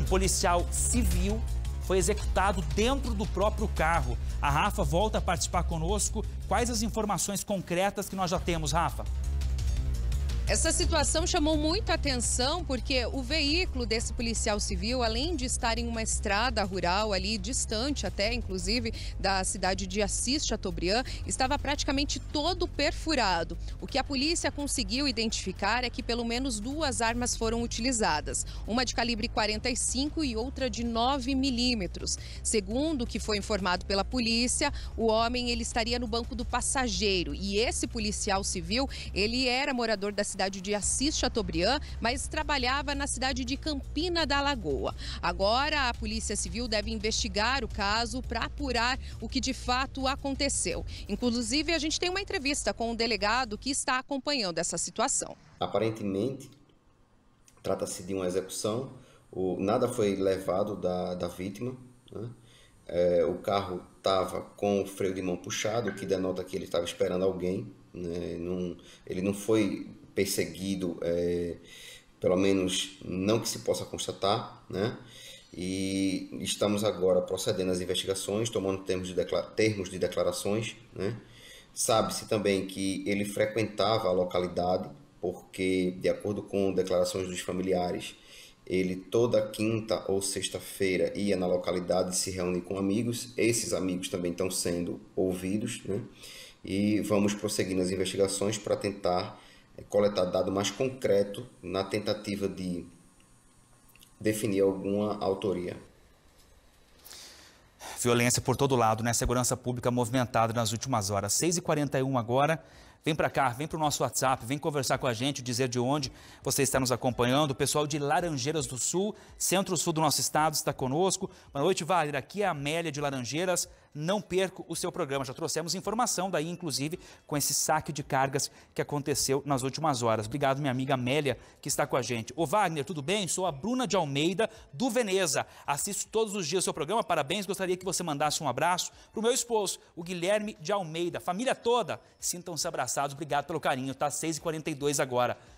um policial civil foi executado dentro do próprio carro. A Rafa volta a participar conosco. Quais as informações concretas que nós já temos, Rafa? Essa situação chamou muita atenção porque o veículo desse policial civil, além de estar em uma estrada rural ali distante até, inclusive, da cidade de Assis, Chateaubriand, estava praticamente todo perfurado. O que a polícia conseguiu identificar é que pelo menos duas armas foram utilizadas, uma de calibre 45 e outra de 9 milímetros. Segundo o que foi informado pela polícia, o homem ele estaria no banco do passageiro e esse policial civil ele era morador da cidade cidade de Assis Chateaubriand, mas trabalhava na cidade de Campina da Lagoa. Agora, a Polícia Civil deve investigar o caso para apurar o que de fato aconteceu. Inclusive, a gente tem uma entrevista com o um delegado que está acompanhando essa situação. Aparentemente, trata-se de uma execução. O, nada foi levado da, da vítima. Né? É, o carro estava com o freio de mão puxado, o que denota que ele estava esperando alguém. Né? Não, ele não foi perseguido, é, pelo menos não que se possa constatar, né? E estamos agora procedendo às investigações, tomando termos de, termos de declarações, né? Sabe-se também que ele frequentava a localidade, porque, de acordo com declarações dos familiares, ele toda quinta ou sexta-feira ia na localidade se reunir com amigos. Esses amigos também estão sendo ouvidos, né? E vamos prosseguir nas investigações para tentar é coletar dado mais concreto na tentativa de definir alguma autoria. Violência por todo lado, né? Segurança pública movimentada nas últimas horas. 6h41 agora. Vem para cá, vem para o nosso WhatsApp, vem conversar com a gente, dizer de onde você está nos acompanhando. O pessoal de Laranjeiras do Sul, centro-sul do nosso estado, está conosco. Boa noite, Wagner. Aqui é a Amélia de Laranjeiras não perco o seu programa. Já trouxemos informação daí, inclusive, com esse saque de cargas que aconteceu nas últimas horas. Obrigado, minha amiga Amélia, que está com a gente. Ô Wagner, tudo bem? Sou a Bruna de Almeida, do Veneza. Assisto todos os dias o seu programa, parabéns. Gostaria que você mandasse um abraço para o meu esposo, o Guilherme de Almeida. Família toda, sintam-se abraçados. Obrigado pelo carinho, tá? 6h42 agora.